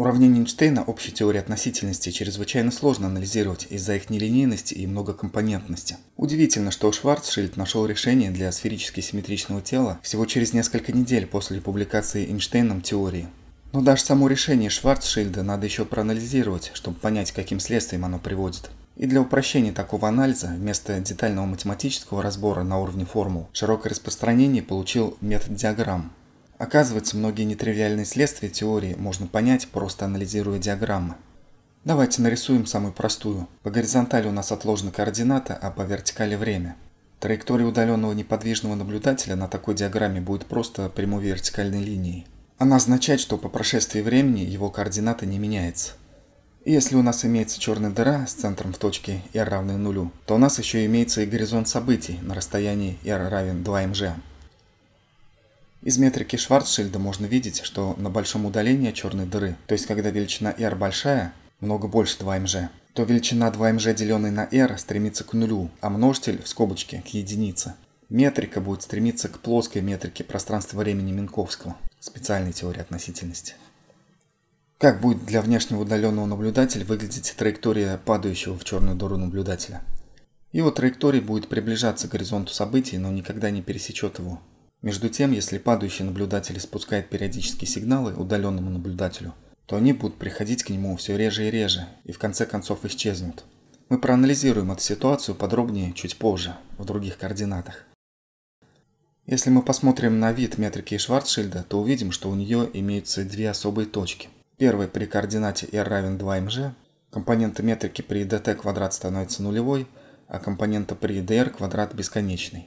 Уравнение Эйнштейна общей теории относительности чрезвычайно сложно анализировать из-за их нелинейности и многокомпонентности. Удивительно, что Шварцшильд нашел решение для сферически симметричного тела всего через несколько недель после публикации Эйнштейном теории. Но даже само решение Шварцшильда надо еще проанализировать, чтобы понять, каким следствием оно приводит. И для упрощения такого анализа, вместо детального математического разбора на уровне формул, широкое распространение получил метод диаграмм, Оказывается, многие нетривиальные следствия теории можно понять, просто анализируя диаграммы. Давайте нарисуем самую простую. По горизонтали у нас отложена координата, а по вертикали время. Траектория удаленного неподвижного наблюдателя на такой диаграмме будет просто прямой вертикальной линией. Она означает, что по прошествии времени его координата не меняется. И если у нас имеется черная дыра с центром в точке r равной нулю, то у нас еще имеется и горизонт событий на расстоянии r равен 2 mg. Из метрики Шварцшильда можно видеть, что на большом удалении от черной дыры, то есть когда величина r большая, много больше 2mg, то величина 2mg, деленная на r, стремится к нулю, а множитель, в скобочке, к единице. Метрика будет стремиться к плоской метрике пространства-времени Минковского, специальной теории относительности. Как будет для внешнего удаленного наблюдателя выглядеть траектория падающего в черную дыру наблюдателя? Его траектория будет приближаться к горизонту событий, но никогда не пересечет его. Между тем, если падающий наблюдатель спускает периодические сигналы удаленному наблюдателю, то они будут приходить к нему все реже и реже, и в конце концов исчезнут. Мы проанализируем эту ситуацию подробнее чуть позже, в других координатах. Если мы посмотрим на вид метрики Шварцшильда, то увидим, что у нее имеются две особые точки. Первая при координате r равен 2mg, компоненты метрики при dt квадрат становится нулевой, а компонента при dr квадрат бесконечный.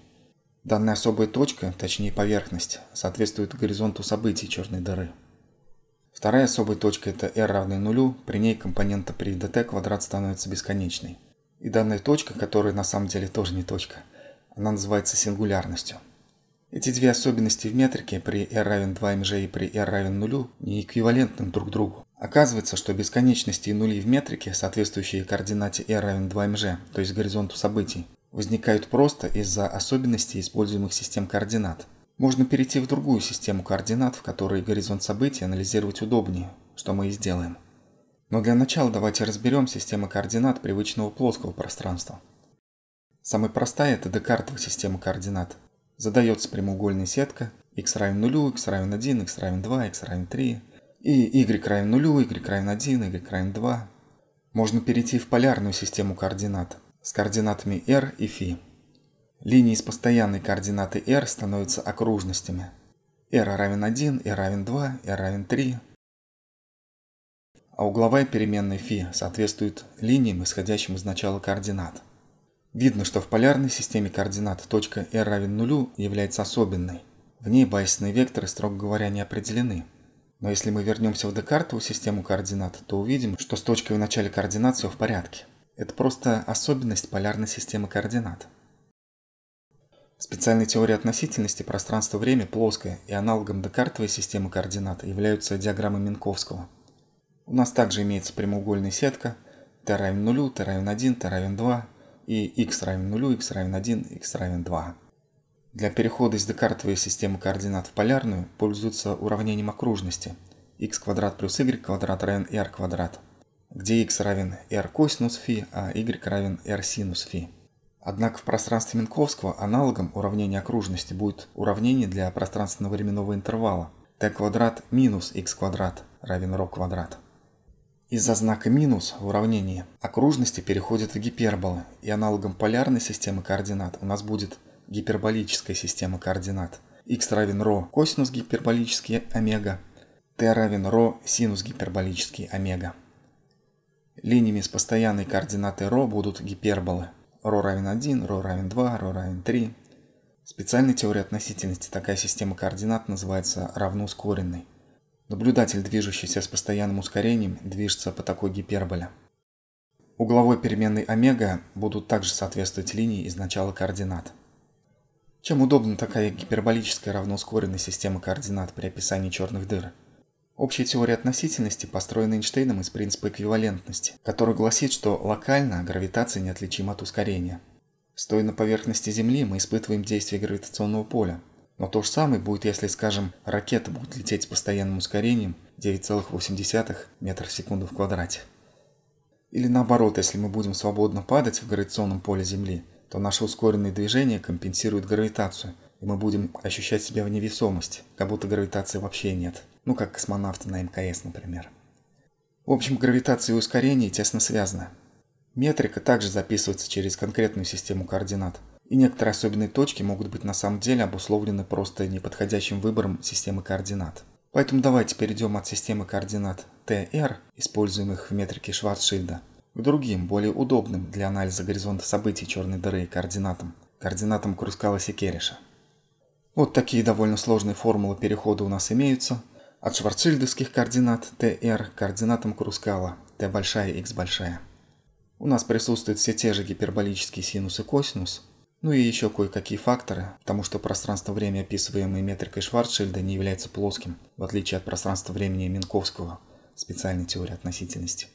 Данная особая точка, точнее поверхность, соответствует горизонту событий черной дыры. Вторая особая точка это r равная нулю, при ней компонента при dt квадрат становится бесконечной. И данная точка, которая на самом деле тоже не точка, она называется сингулярностью. Эти две особенности в метрике при r равен 2mg и при r равен нулю не эквивалентны друг другу. Оказывается, что бесконечности и нули в метрике, соответствующие координате r равен 2mg, то есть горизонту событий, возникают просто из-за особенностей используемых систем координат. Можно перейти в другую систему координат, в которой горизонт событий анализировать удобнее, что мы и сделаем. Но для начала давайте разберем системы координат привычного плоского пространства. Самая простая – это декартовая система координат. Задается прямоугольная сетка x равен 0, x равен 1, x равен 2, x равен 3, и y равен 0, y равен 1, y равен 2. Можно перейти в полярную систему координат с координатами r и φ. Линии с постоянной координатой r становятся окружностями. r равен 1, r равен 2, r равен 3. А угловая переменная φ соответствует линиям, исходящим из начала координат. Видно, что в полярной системе координат точка r равен нулю является особенной. В ней байсные векторы, строго говоря, не определены. Но если мы вернемся в Декартову систему координат, то увидим, что с точкой в начале координат все в порядке. Это просто особенность полярной системы координат. В специальной теории относительности пространство-время плоское и аналогом Декартовой системы координат являются диаграммы Минковского. У нас также имеется прямоугольная сетка t равен 0, t равен 1, t равен 2 и x равен 0, x равен 1, x равен 2. Для перехода из Декартовой системы координат в полярную пользуются уравнением окружности x квадрат плюс y квадрат равен r квадрат где x равен r косинус φ, а y равен r синус φ. Однако в пространстве Минковского аналогом уравнения окружности будет уравнение для пространственно-временного интервала t квадрат минус x квадрат равен ρ квадрат. Из-за знака минус в уравнении окружности переходит в гиперболы, и аналогом полярной системы координат у нас будет гиперболическая система координат. x равен ρ косинус гиперболический омега, t равен ρ синус гиперболический омега. Линиями с постоянной координатой ρ будут гиперболы. ρ равен 1, ρ равен 2, ρ равен 3. В специальной теории относительности такая система координат называется равноускоренной. Наблюдатель, движущийся с постоянным ускорением, движется по такой гиперболе. Угловой переменной омега будут также соответствовать линии из начала координат. Чем удобна такая гиперболическая равноускоренная система координат при описании черных дыр? Общая теория относительности построена Эйнштейном из принципа эквивалентности, который гласит, что локально гравитация неотличима от ускорения. Стоя на поверхности Земли, мы испытываем действие гравитационного поля. Но то же самое будет, если, скажем, ракета будет лететь с постоянным ускорением 9,8 метра в секунду в квадрате. Или наоборот, если мы будем свободно падать в гравитационном поле Земли, то наше ускоренное движение компенсирует гравитацию, и мы будем ощущать себя в невесомости, как будто гравитации вообще нет. Ну, как космонавты на МКС, например. В общем, гравитация и ускорение тесно связаны. Метрика также записывается через конкретную систему координат. И некоторые особенные точки могут быть на самом деле обусловлены просто неподходящим выбором системы координат. Поэтому давайте перейдем от системы координат TR, используемых в метрике Шварцшильда, к другим, более удобным для анализа горизонта событий черной дыры и координатам, координатам Крускала-Секериша. Вот такие довольно сложные формулы перехода у нас имеются. От шварцильдовских координат TR к координатам Крускала T большая, X большая. У нас присутствуют все те же гиперболические синус и косинус, ну и еще кое-какие факторы, потому что пространство-время, описываемое метрикой Шварцшильда, не является плоским, в отличие от пространства-времени Минковского, специальной теории относительности.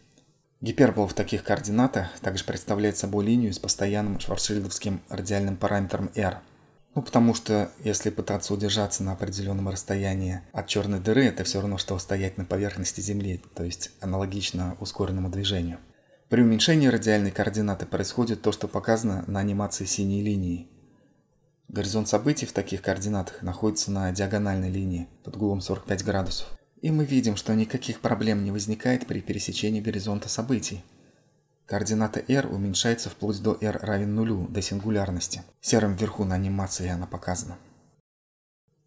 Гипербола в таких координатах также представляет собой линию с постоянным шварцшильдовским радиальным параметром r – ну, потому что если пытаться удержаться на определенном расстоянии от черной дыры, это все равно, что стоять на поверхности Земли, то есть аналогично ускоренному движению. При уменьшении радиальной координаты происходит то, что показано на анимации синей линии. Горизонт событий в таких координатах находится на диагональной линии под углом 45 градусов. И мы видим, что никаких проблем не возникает при пересечении горизонта событий. Координата r уменьшается вплоть до r равен нулю, до сингулярности. Серым вверху на анимации она показана.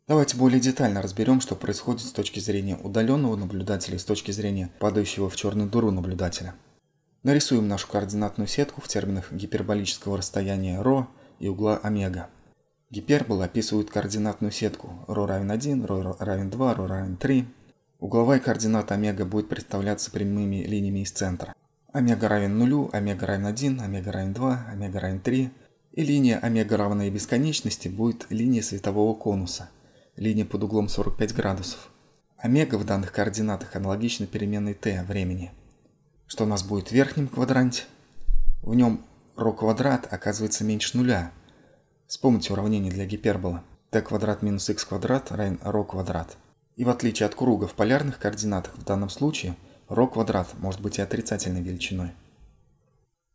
Давайте более детально разберем, что происходит с точки зрения удаленного наблюдателя и с точки зрения падающего в черную дыру наблюдателя. Нарисуем нашу координатную сетку в терминах гиперболического расстояния ρ и угла омега. Гипербола описывает координатную сетку ρ равен 1, ρ равен 2, ρ равен 3. Угловая координата омега будет представляться прямыми линиями из центра омега равен нулю, омега равен 1, омега равен 2, омега равен 3, и линия омега равная бесконечности будет линией светового конуса, линия под углом 45 градусов. Омега в данных координатах аналогична переменной t времени. Что у нас будет в верхнем квадранте? В нем ρ квадрат оказывается меньше нуля. Вспомните уравнение для гипербола. t квадрат минус x квадрат равен ρ квадрат. И в отличие от круга в полярных координатах в данном случае – ρ-квадрат может быть и отрицательной величиной.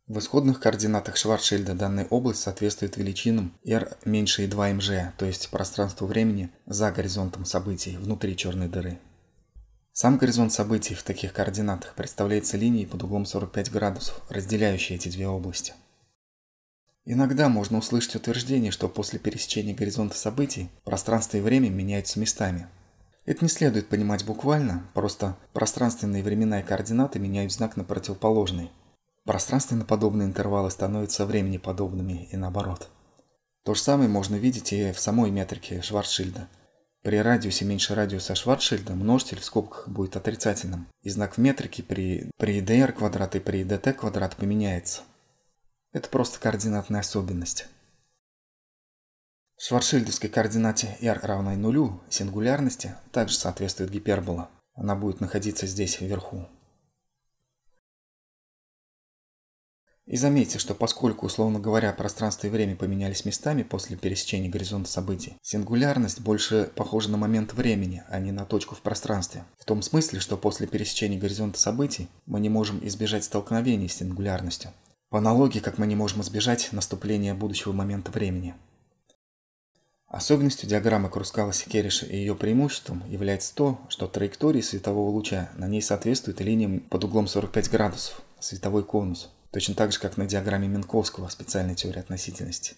В исходных координатах Шварцшильда данная область соответствует величинам r меньше 2 mg, то есть пространству времени за горизонтом событий внутри черной дыры. Сам горизонт событий в таких координатах представляется линией под углом 45 градусов, разделяющей эти две области. Иногда можно услышать утверждение, что после пересечения горизонта событий пространство и время меняются местами, это не следует понимать буквально, просто пространственные времена и координаты меняют знак на противоположный. Пространственно подобные интервалы становятся времени подобными и наоборот. То же самое можно видеть и в самой метрике Шварцшильда. При радиусе меньше радиуса Шварцшильда множитель в скобках будет отрицательным, и знак в метрике при, при dr квадрат и при dt квадрат поменяется. Это просто координатная особенность. Шварцшильдовской координате r равной нулю сингулярности также соответствует гипербола. Она будет находиться здесь, вверху. И заметьте, что поскольку, условно говоря, пространство и время поменялись местами после пересечения горизонта событий, сингулярность больше похожа на момент времени, а не на точку в пространстве. В том смысле, что после пересечения горизонта событий мы не можем избежать столкновений с сингулярностью. По аналогии, как мы не можем избежать наступления будущего момента времени. Особенностью диаграммы крускала секериша и ее преимуществом является то, что траектории светового луча на ней соответствуют линиям под углом 45 градусов, световой конус, точно так же, как на диаграмме Минковского специальной теории относительности.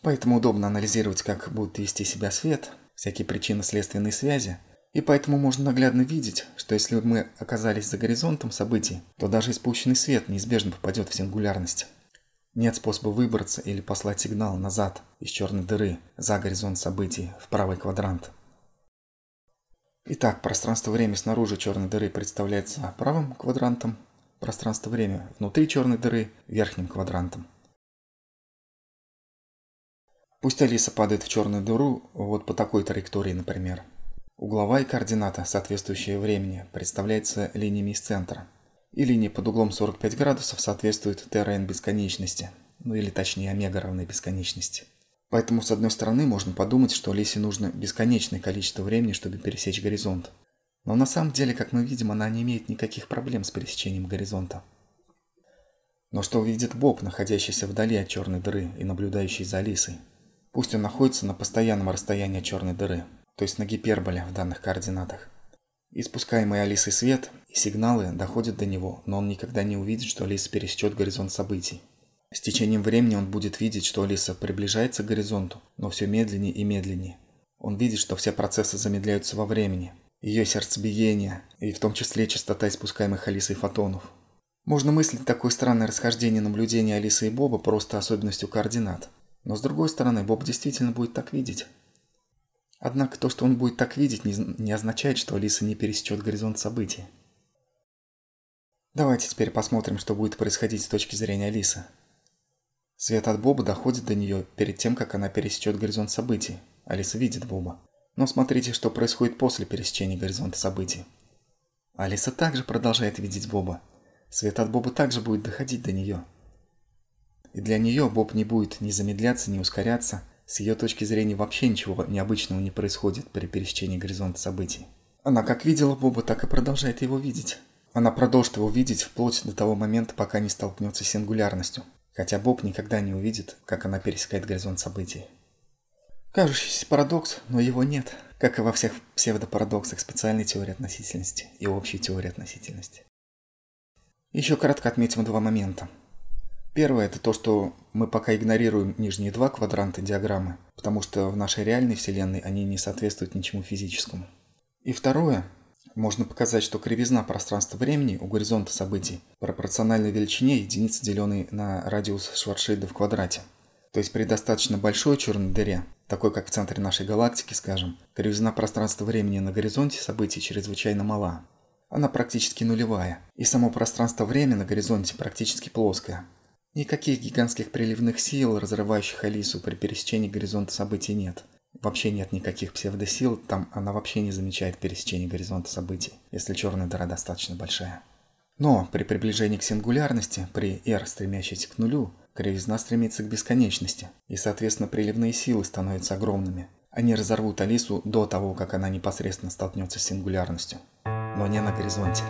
Поэтому удобно анализировать, как будет вести себя свет, всякие причинно-следственные связи, и поэтому можно наглядно видеть, что если мы оказались за горизонтом событий, то даже испущенный свет неизбежно попадет в сингулярность. Нет способа выбраться или послать сигнал назад из черной дыры за горизонт событий в правый квадрант. Итак, пространство-время снаружи черной дыры представляется правым квадрантом, пространство-время внутри черной дыры – верхним квадрантом. Пусть Алиса падает в черную дыру вот по такой траектории, например. Угловая координата, соответствующая времени, представляется линиями из центра – и линии под углом 45 градусов соответствуют террейн бесконечности, ну или точнее омега равной бесконечности. Поэтому, с одной стороны, можно подумать, что Лисе нужно бесконечное количество времени, чтобы пересечь горизонт. Но на самом деле, как мы видим, она не имеет никаких проблем с пересечением горизонта. Но что увидит Боб, находящийся вдали от черной дыры и наблюдающий за Лисой? Пусть он находится на постоянном расстоянии от черной дыры, то есть на гиперболе в данных координатах. Испускаемый Алисой свет и сигналы доходят до него, но он никогда не увидит, что Алиса пересечет горизонт событий. С течением времени он будет видеть, что Алиса приближается к горизонту, но все медленнее и медленнее. Он видит, что все процессы замедляются во времени. Ее сердцебиение, и в том числе частота испускаемых Алисой фотонов. Можно мыслить такое странное расхождение наблюдения Алисы и Боба просто особенностью координат. Но с другой стороны, Боб действительно будет так видеть. Однако то, что он будет так видеть, не, не означает, что Алиса не пересечет горизонт событий. Давайте теперь посмотрим, что будет происходить с точки зрения Алисы. Свет от Боба доходит до нее перед тем, как она пересечет горизонт событий. Алиса видит Боба. Но смотрите, что происходит после пересечения горизонта событий. Алиса также продолжает видеть Боба. Свет от Боба также будет доходить до нее. И для нее Боб не будет ни замедляться, ни ускоряться – с ее точки зрения вообще ничего необычного не происходит при пересечении горизонта событий. Она как видела Боба, так и продолжает его видеть. Она продолжит его видеть вплоть до того момента, пока не столкнется с сингулярностью. Хотя Боб никогда не увидит, как она пересекает горизонт событий. Кажущийся парадокс, но его нет, как и во всех псевдопарадоксах специальной теории относительности и общей теории относительности. Еще кратко отметим два момента. Первое – это то, что мы пока игнорируем нижние два квадранта диаграммы, потому что в нашей реальной Вселенной они не соответствуют ничему физическому. И второе – можно показать, что кривизна пространства-времени у горизонта событий пропорциональна величине единицы, деленной на радиус Шварцшильда в квадрате. То есть при достаточно большой черной дыре, такой как в центре нашей галактики, скажем, кривизна пространства-времени на горизонте событий чрезвычайно мала. Она практически нулевая, и само пространство-время на горизонте практически плоское – Никаких гигантских приливных сил, разрывающих Алису при пересечении горизонта событий нет. Вообще нет никаких псевдосил, там она вообще не замечает пересечения горизонта событий, если черная дыра достаточно большая. Но при приближении к сингулярности, при R, стремящейся к нулю, кривизна стремится к бесконечности, и, соответственно, приливные силы становятся огромными. Они разорвут Алису до того, как она непосредственно столкнется с сингулярностью. Но не на горизонте.